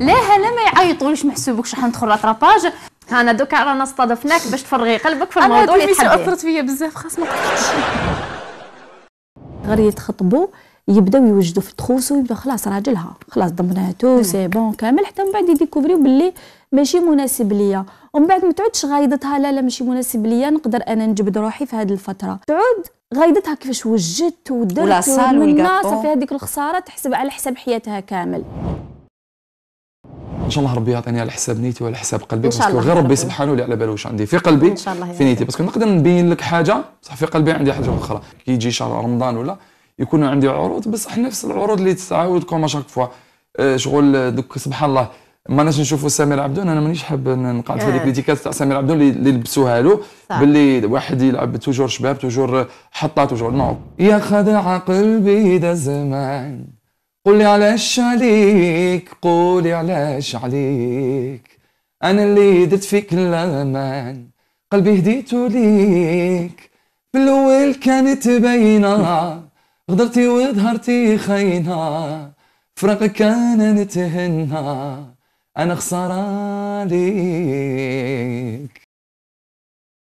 لا لا ما يعيطوليش محسوبك شحال ندخل لاطراباج هانا دوكا رانا استضفناك باش تفرغي قلبك في الموضوع اللي تحبيه انا اثرت فيا بزاف خاص ما غير يتخطبوا يبداو يوجدوا في الطخوس ويبداو خلاص راجلها خلاص ضمناتو سي بون كامل حتى من بعد يديكوفريو باللي ماشي مناسب ليا ومن بعد ما تعودش غايضتها لا لا ماشي مناسب ليا نقدر انا نجبد روحي في هذه الفتره تعود غايضتها كيفاش وجدت ودرت صار صافي هذيك الخساره تحسب على حساب حياتها كامل ان شاء الله ربي يعطيني على حساب نيتي وعلى حساب قلبي باسكو غير ربي سبحانه اللي على باله واش عندي في قلبي ان شاء الله في نيتي باسكو نقدر نبين لك حاجه بصح في قلبي عندي حاجه اخرى كي يجي شهر رمضان ولا يكون عندي عروض بصح نفس العروض اللي تستعاود كوم شاك فوا آه، شغل دوك سبحان الله ما ناش نشوفوا سمير عبدون انا مانيش حاب نقعد في هذيك آه. ليتيكات تاع سمير عبدون اللي لبسوها له باللي واحد يلعب توجور شباب توجور حطات توجور نو نعم. يا خدع قلبي ذا زمان قولي علاش عليك قولي علاش عليك انا اللي درت فيك الامان قلبي هديتو ليك في الاول كانت باينه غدرتي وظهرتي خاينه فراقك كان نتهنى انا خساره ليك